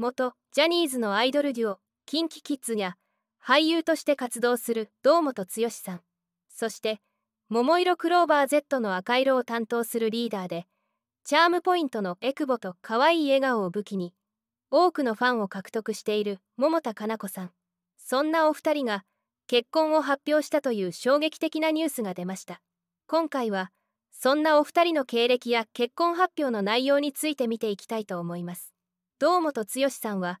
元ジャニーズのアイドルデュオ KｉｎKｉKids や俳優として活動する堂本剛さんそして桃色クローバー Z の赤色を担当するリーダーでチャームポイントのエクボと可愛い笑顔を武器に多くのファンを獲得している桃田加奈子さんそんなお二人が結婚を発表したという衝撃的なニュースが出ました今回はそんなお二人の経歴や結婚発表の内容について見ていきたいと思います堂本剛さんは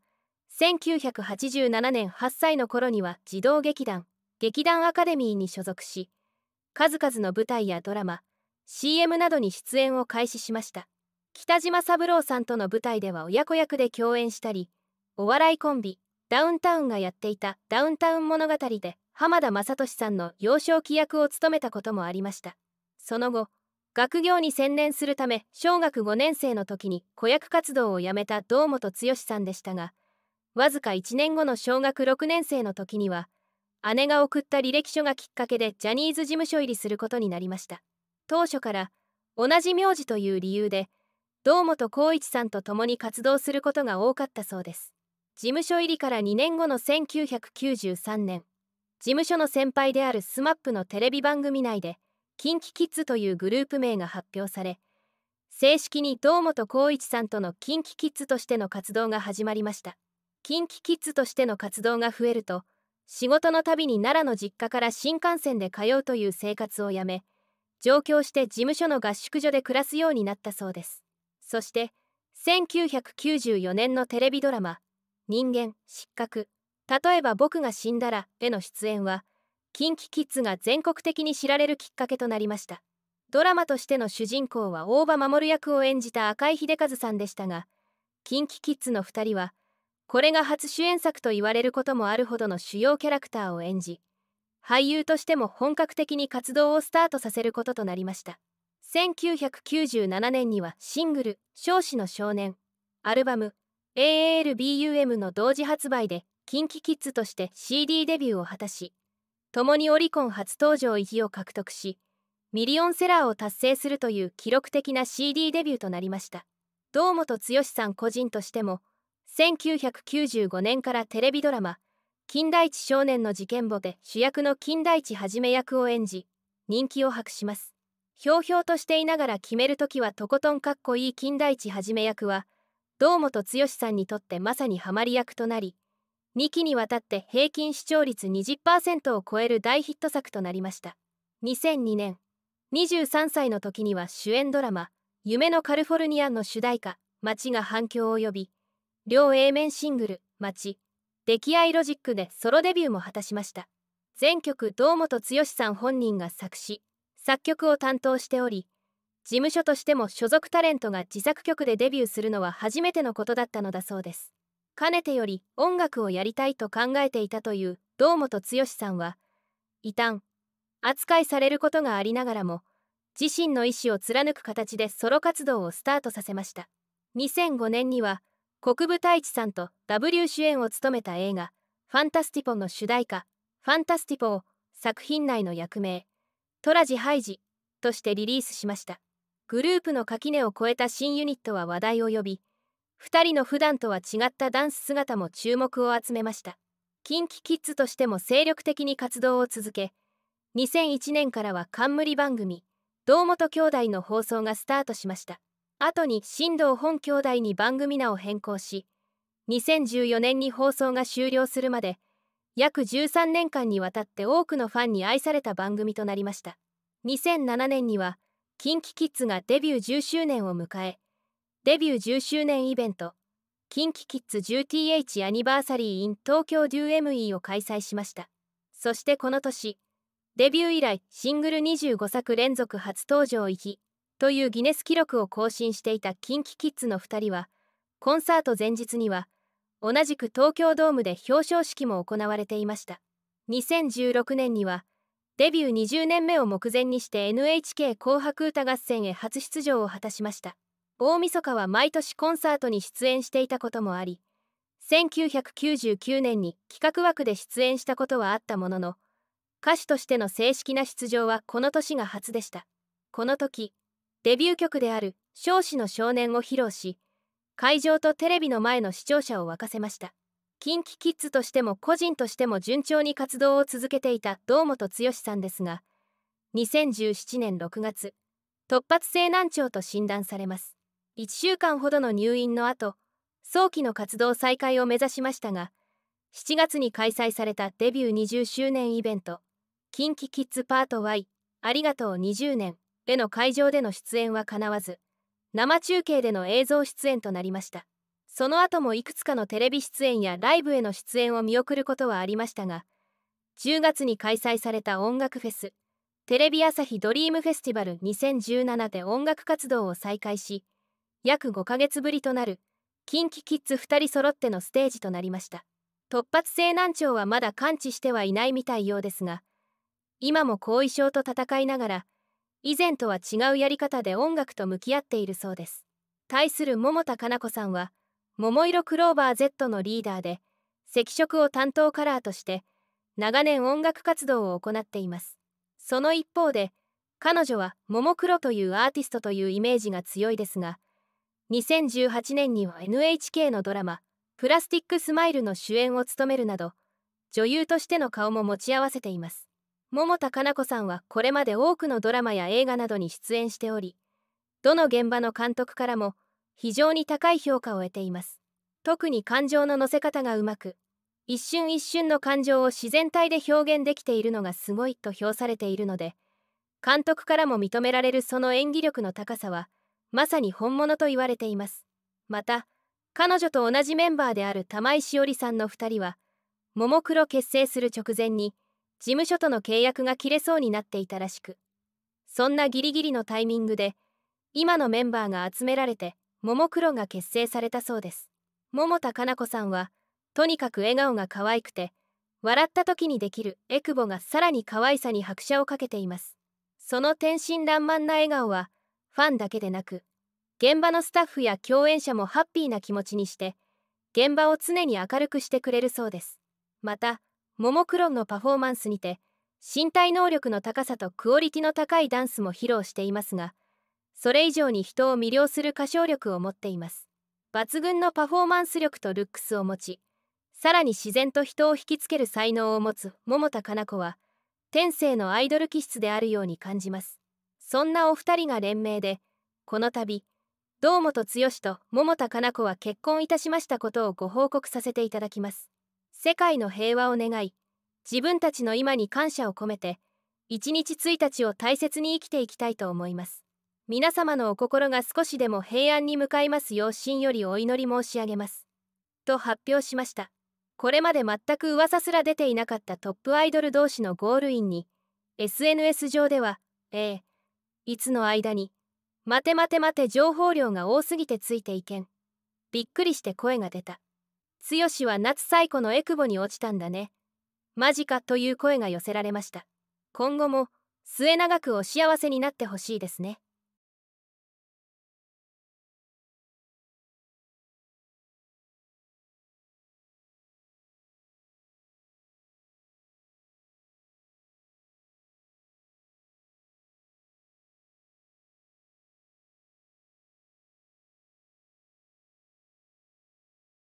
1987年8歳の頃には児童劇団劇団アカデミーに所属し数々の舞台やドラマ CM などに出演を開始しました北島三郎さんとの舞台では親子役で共演したりお笑いコンビダウンタウンがやっていたダウンタウン物語で浜田雅俊さんの幼少期役を務めたこともありましたその後学業に専念するため小学5年生の時に子役活動をやめた堂本剛さんでしたがわずか1年後の小学6年生の時には姉が送った履歴書がきっかけでジャニーズ事務所入りすることになりました当初から同じ名字という理由で堂本光一さんと共に活動することが多かったそうです事務所入りから2年後の1993年事務所の先輩である SMAP のテレビ番組内でキンキキッズというグループ名が発表され正式に堂本光一さんとのキンキキッズとしての活動が始まりましたキンキキッズとしての活動が増えると仕事のたびに奈良の実家から新幹線で通うという生活をやめ上京して事務所の合宿所で暮らすようになったそうですそして1994年のテレビドラマ「人間失格例えば僕が死んだら」への出演は「キンキキッズが全国的に知られるきっかけとなりましたドラマとしての主人公は大場守役を演じた赤井秀和さんでしたがキンキキッズの2人はこれが初主演作と言われることもあるほどの主要キャラクターを演じ俳優としても本格的に活動をスタートさせることとなりました1997年にはシングル「少子の少年」アルバム「AALBUM」の同時発売で KinKiKids として CD デビューを果たし共にオリコン初登場域を獲得しミリオンセラーを達成するという記録的な CD デビューとなりました堂本剛さん個人としても1995年からテレビドラマ「金田一少年の事件簿」で主役の金田一はじめ役を演じ人気を博しますひょうひょうとしていながら決める時はとことんかっこいい金田一はじめ役は堂本剛さんにとってまさにハマり役となり2期にわたって平均視聴率20%を超える大ヒット作となりました2002年23歳の時には主演ドラマ「夢のカルフォルニア」の主題歌「街」が反響を呼び両 A 面シングル「街」「出来合いロジック」でソロデビューも果たしました全曲堂本剛さん本人が作詞作曲を担当しており事務所としても所属タレントが自作曲でデビューするのは初めてのことだったのだそうですかねてより音楽をやりたいと考えていたという堂本剛さんは異端扱いされることがありながらも自身の意思を貫く形でソロ活動をスタートさせました2005年には国分太一さんと W 主演を務めた映画「ファンタスティポ」の主題歌「ファンタスティポ」を作品内の役名「トラジハイジ」としてリリースしましたグループの垣根を越えた新ユニットは話題を呼び2人の普段とは違ったダンス姿も注目を集めました KinKiKids としても精力的に活動を続け2001年からは冠番組「堂本兄弟」の放送がスタートしました後に新藤本兄弟に番組名を変更し2014年に放送が終了するまで約13年間にわたって多くのファンに愛された番組となりました2007年には KinKiKids がデビュー10周年を迎えデビュー10周年イベントキンキキッズ1 0 t h アニバーサリー in 東京 d m e を開催しましたそしてこの年デビュー以来シングル25作連続初登場行きというギネス記録を更新していた KinKiKids の2人はコンサート前日には同じく東京ドームで表彰式も行われていました2016年にはデビュー20年目を目前にして NHK 紅白歌合戦へ初出場を果たしました大晦日は毎年コンサートに出演していたこともあり1999年に企画枠で出演したことはあったものの歌手としての正式な出場はこの年が初でしたこの時デビュー曲である「少子の少年」を披露し会場とテレビの前の視聴者を沸かせました KinKiKids としても個人としても順調に活動を続けていた堂本剛さんですが2017年6月突発性難聴と診断されます1週間ほどの入院の後早期の活動再開を目指しましたが7月に開催されたデビュー20周年イベント「キンキキッズパート Y ありがとう20年」への会場での出演はかなわず生中継での映像出演となりましたその後もいくつかのテレビ出演やライブへの出演を見送ることはありましたが10月に開催された音楽フェステレビ朝日ドリームフェスティバル2017で音楽活動を再開し約5ヶ月ぶりとなる KinKiKids 2人揃ってのステージとなりました突発性難聴はまだ完治してはいないみたいようですが今も後遺症と戦いながら以前とは違うやり方で音楽と向き合っているそうです対する桃田加奈子さんは桃色クローバー Z のリーダーで赤色を担当カラーとして長年音楽活動を行っていますその一方で彼女は「桃黒」というアーティストというイメージが強いですが2018年には NHK のドラマ「プラスティックスマイル」の主演を務めるなど女優としての顔も持ち合わせています桃田加奈子さんはこれまで多くのドラマや映画などに出演しておりどの現場の監督からも非常に高い評価を得ています特に感情の乗せ方がうまく一瞬一瞬の感情を自然体で表現できているのがすごいと評されているので監督からも認められるその演技力の高さはまさに本物と言われていますまた彼女と同じメンバーである玉井詩織さんの2人はももクロ結成する直前に事務所との契約が切れそうになっていたらしくそんなギリギリのタイミングで今のメンバーが集められてももクロが結成されたそうです桃田加奈子さんはとにかく笑顔が可愛くて笑った時にできるエクボがさらに可愛さに拍車をかけていますその天真爛漫な笑顔はファンだけでなく現場のスタッフや共演者もハッピーな気持ちにして現場を常に明るくしてくれるそうですまたももクロのパフォーマンスにて身体能力の高さとクオリティの高いダンスも披露していますがそれ以上に人を魅了する歌唱力を持っています抜群のパフォーマンス力とルックスを持ちさらに自然と人を引きつける才能を持つ桃田かな子は天性のアイドル気質であるように感じますそんなお二人が連名でこの度堂本剛と桃田加奈子は結婚いたしましたことをご報告させていただきます世界の平和を願い自分たちの今に感謝を込めて一日1日を大切に生きていきたいと思います皆様のお心が少しでも平安に向かいますよう心よりお祈り申し上げますと発表しましたこれまで全く噂すら出ていなかったトップアイドル同士のゴールインに SNS 上では「ええいつの間に「待て待て待て情報量が多すぎてついていけん」びっくりして声が出た「剛は夏最古のエクボに落ちたんだね」「マジか」という声が寄せられました今後も末永くお幸せになってほしいですね